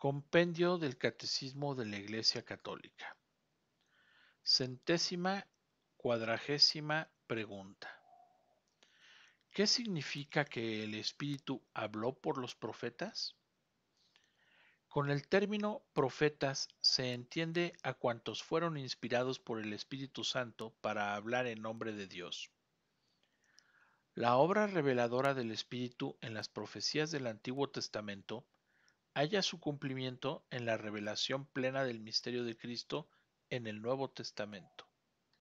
Compendio del Catecismo de la Iglesia Católica. Centésima cuadragésima pregunta. ¿Qué significa que el Espíritu habló por los profetas? Con el término profetas se entiende a cuantos fueron inspirados por el Espíritu Santo para hablar en nombre de Dios. La obra reveladora del Espíritu en las profecías del Antiguo Testamento Haya su cumplimiento en la revelación plena del misterio de Cristo en el Nuevo Testamento.